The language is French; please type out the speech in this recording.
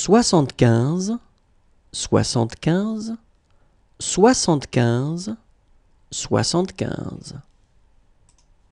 75, 75, 75, 75.